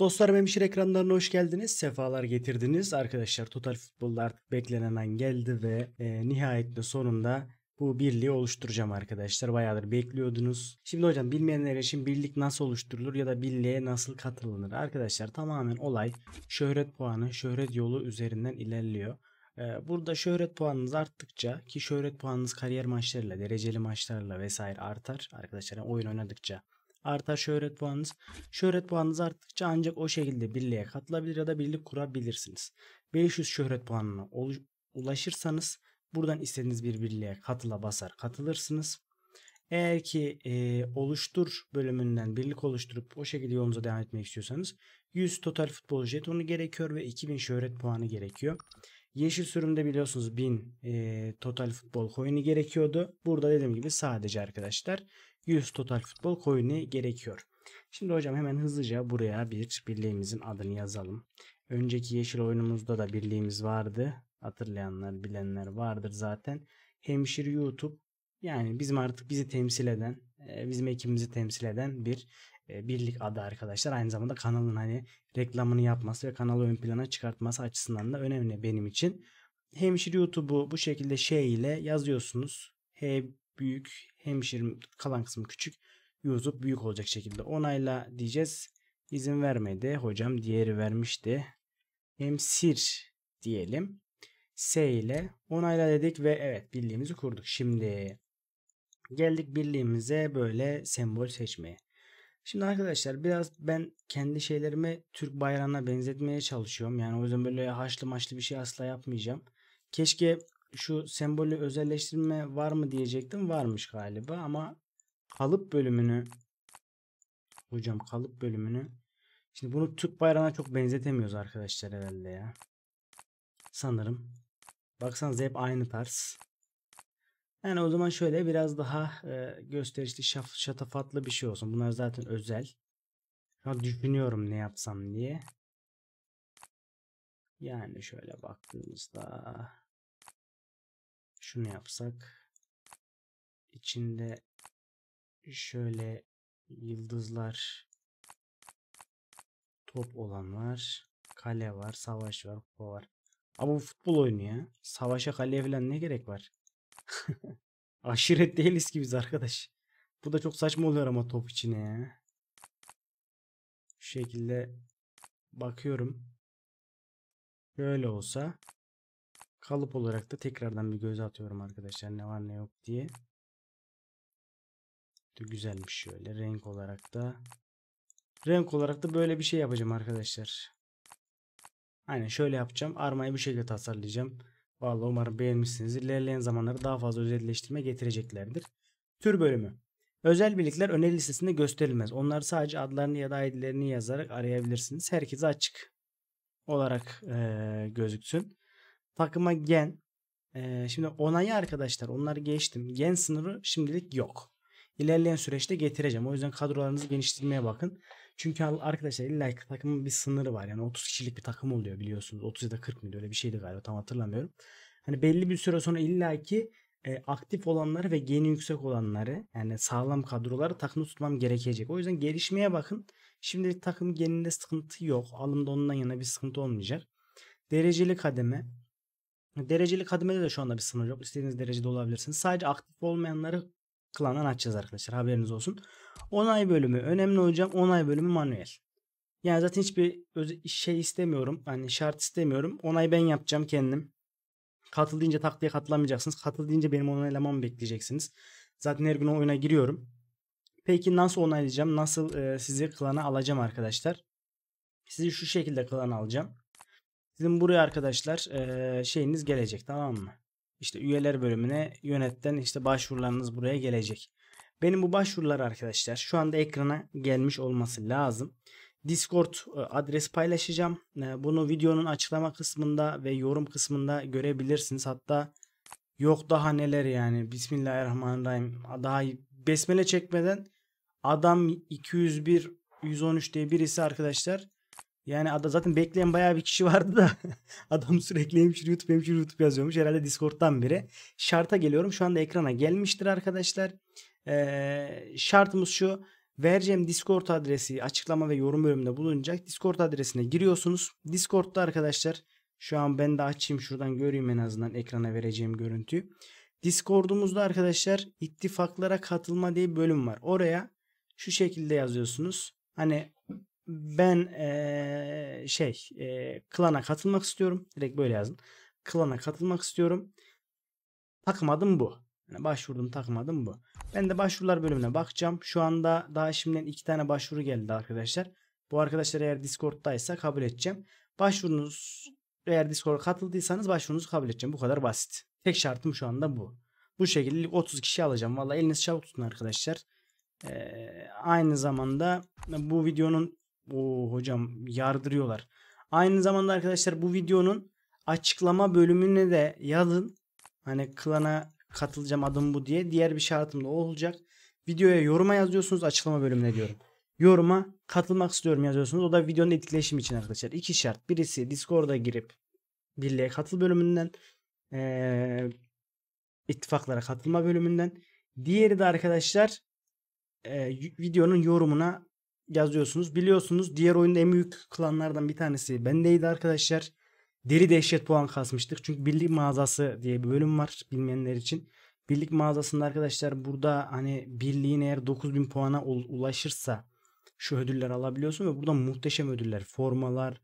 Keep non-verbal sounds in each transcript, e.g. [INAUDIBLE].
Dostlarım hemşire ekranlarına hoş geldiniz. Sefalar getirdiniz. Arkadaşlar Total Futbol'da artık beklenen an geldi ve e, nihayetinde sonunda bu birliği oluşturacağım arkadaşlar. Bayağıdır bekliyordunuz. Şimdi hocam bilmeyenler için birlik nasıl oluşturulur ya da birliğe nasıl katılınır? Arkadaşlar tamamen olay şöhret puanı, şöhret yolu üzerinden ilerliyor. E, burada şöhret puanınız arttıkça ki şöhret puanınız kariyer maçlarıyla, dereceli maçlarla vesaire artar. Arkadaşlar oyun oynadıkça artar şöhret puanınız. Şöhret puanınız arttıkça ancak o şekilde birliğe katılabilir ya da birlik kurabilirsiniz. 500 şöhret puanına ulaşırsanız buradan istediğiniz bir birliğe katıla basar katılırsınız. Eğer ki e, oluştur bölümünden birlik oluşturup o şekilde yolunuza devam etmek istiyorsanız 100 total futbol jetonu gerekiyor ve 2000 şöhret puanı gerekiyor. Yeşil sürümde biliyorsunuz 1000 e, total futbol coin'i gerekiyordu. Burada dediğim gibi sadece arkadaşlar 100 total futbol coin'i gerekiyor. Şimdi hocam hemen hızlıca buraya bir birliğimizin adını yazalım. Önceki yeşil oyunumuzda da birliğimiz vardı. Hatırlayanlar bilenler vardır zaten. Hemşir YouTube yani bizim artık bizi temsil eden, e, bizim ekibimizi temsil eden bir e, birlik adı arkadaşlar. Aynı zamanda kanalın hani reklamını yapması ve kanalı ön plana çıkartması açısından da önemli benim için. Hemşir YouTube'u bu şekilde şey ile yazıyorsunuz. H büyük, hemşir kalan kısmı küçük, YouTube büyük olacak şekilde onayla diyeceğiz. İzin vermedi. Hocam diğeri vermişti. Hemsir diyelim. S ile onayla dedik ve evet birliğimizi kurduk. Şimdi Geldik birliğimize böyle sembol seçmeye. Şimdi arkadaşlar biraz ben kendi şeylerimi Türk bayrağına benzetmeye çalışıyorum. Yani o yüzden böyle haşlı maşlı bir şey asla yapmayacağım. Keşke şu sembolü özelleştirme var mı diyecektim. Varmış galiba ama kalıp bölümünü hocam kalıp bölümünü şimdi bunu Türk bayrağına çok benzetemiyoruz arkadaşlar herhalde ya. Sanırım. Baksanıza hep aynı tarz. Yani o zaman şöyle biraz daha e, gösterişli şaf, şatafatlı bir şey olsun. Bunlar zaten özel. Ya düşünüyorum ne yapsam diye. Yani şöyle baktığımızda şunu yapsak içinde şöyle yıldızlar top olan var. Kale var, savaş var, kupa var. Ama bu futbol oyunu ya. Savaşa kaleye falan ne gerek var? Aşiret değiliz ki biz arkadaş. Bu da çok saçma oluyor ama top içine ya. Şu şekilde bakıyorum. Böyle olsa kalıp olarak da tekrardan bir göz atıyorum arkadaşlar ne var ne yok diye. De güzelmiş şöyle renk olarak da. Renk olarak da böyle bir şey yapacağım arkadaşlar. Aynen şöyle yapacağım. Armayı bu şekilde tasarlayacağım. Vallahi umarım beğenmişsiniz. İlerleyen zamanları daha fazla özelleştirme getireceklerdir. Tür bölümü. Özel birlikler öneri listesinde gösterilmez. Onları sadece adlarını ya da ID'lerini yazarak arayabilirsiniz. Herkese açık olarak e, gözüksün. Takıma gen. E, şimdi onayı arkadaşlar onları geçtim. Gen sınırı şimdilik yok. İlerleyen süreçte getireceğim. O yüzden kadrolarınızı genişletmeye bakın. Çünkü arkadaşlar illa ki takımın bir sınırı var. Yani 30 kişilik bir takım oluyor biliyorsunuz. 30 ya da 40 mıydı öyle bir şeydi galiba tam hatırlamıyorum. Hani belli bir süre sonra illa ki e, aktif olanları ve geni yüksek olanları yani sağlam kadroları takımda tutmam gerekecek. O yüzden gelişmeye bakın. Şimdi takım geninde sıkıntı yok. Alımda ondan yana bir sıkıntı olmayacak. Dereceli kademe. Dereceli kademede de şu anda bir sınır yok. İstediğiniz derecede olabilirsiniz. Sadece aktif olmayanları Klandan açacağız arkadaşlar haberiniz olsun. Onay bölümü önemli hocam. Onay bölümü manuel. Yani zaten hiçbir şey istemiyorum. Hani şart istemiyorum. Onay ben yapacağım kendim. Katıl deyince tak diye katılamayacaksınız. Katıl deyince benim onaylamamı bekleyeceksiniz. Zaten her gün oyuna giriyorum. Peki nasıl onaylayacağım? Nasıl e, sizi klana alacağım arkadaşlar? Sizi şu şekilde klana alacağım. Sizin buraya arkadaşlar e, şeyiniz gelecek tamam mı? işte üyeler bölümüne yönetten işte başvurularınız buraya gelecek. Benim bu başvurular arkadaşlar şu anda ekrana gelmiş olması lazım. Discord e, adres paylaşacağım. E, bunu videonun açıklama kısmında ve yorum kısmında görebilirsiniz. Hatta yok daha neler yani. Bismillahirrahmanirrahim. Daha besmele çekmeden adam 201 113 diye birisi arkadaşlar yani ada zaten bekleyen bayağı bir kişi vardı da [LAUGHS] adam sürekli hemşire YouTube hemşir YouTube yazıyormuş. Herhalde Discord'dan biri. Şarta geliyorum. Şu anda ekrana gelmiştir arkadaşlar. Ee, şartımız şu. Vereceğim Discord adresi açıklama ve yorum bölümünde bulunacak. Discord adresine giriyorsunuz. Discord'da arkadaşlar şu an ben de açayım şuradan göreyim en azından ekrana vereceğim görüntüyü. Discord'umuzda arkadaşlar ittifaklara katılma diye bir bölüm var. Oraya şu şekilde yazıyorsunuz. Hani ben ee, şey ee, klana katılmak istiyorum. Direkt böyle yazın. Klana katılmak istiyorum. Takım adım bu. Yani başvurdum takım adım bu. Ben de başvurular bölümüne bakacağım. Şu anda daha şimdiden iki tane başvuru geldi arkadaşlar. Bu arkadaşlar eğer Discord'daysa kabul edeceğim. Başvurunuz eğer Discord'a katıldıysanız başvurunuzu kabul edeceğim. Bu kadar basit. Tek şartım şu anda bu. Bu şekilde 30 kişi alacağım. Valla eliniz çabuk tutun arkadaşlar. Ee, aynı zamanda bu videonun o oh, hocam yardırıyorlar. Aynı zamanda arkadaşlar bu videonun açıklama bölümüne de yazın. Hani klana katılacağım adım bu diye. Diğer bir şartım da olacak. Videoya yoruma yazıyorsunuz açıklama bölümüne diyorum. Yoruma katılmak istiyorum yazıyorsunuz. O da videonun etkileşimi için arkadaşlar. İki şart. Birisi Discord'a girip birliğe katıl bölümünden ee, ittifaklara katılma bölümünden. Diğeri de arkadaşlar e, videonun yorumuna yazıyorsunuz. Biliyorsunuz diğer oyunda en büyük klanlardan bir tanesi bendeydi arkadaşlar. Deri dehşet puan kasmıştık. Çünkü birlik mağazası diye bir bölüm var bilmeyenler için. Birlik mağazasında arkadaşlar burada hani birliğin eğer 9000 puana ulaşırsa şu ödüller alabiliyorsun ve burada muhteşem ödüller. Formalar,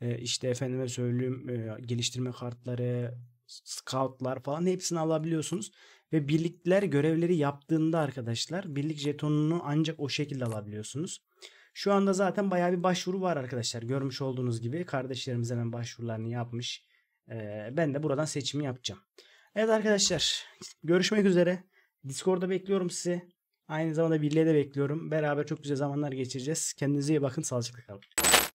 e, işte efendime söyleyeyim e, geliştirme kartları, scoutlar falan hepsini alabiliyorsunuz. Ve birlikler görevleri yaptığında arkadaşlar birlik jetonunu ancak o şekilde alabiliyorsunuz. Şu anda zaten bayağı bir başvuru var arkadaşlar. Görmüş olduğunuz gibi kardeşlerimiz hemen başvurularını yapmış. Ee, ben de buradan seçimi yapacağım. Evet arkadaşlar görüşmek üzere. Discord'da bekliyorum sizi. Aynı zamanda birliğe de bekliyorum. Beraber çok güzel zamanlar geçireceğiz. Kendinize iyi bakın. Sağlıcakla kalın.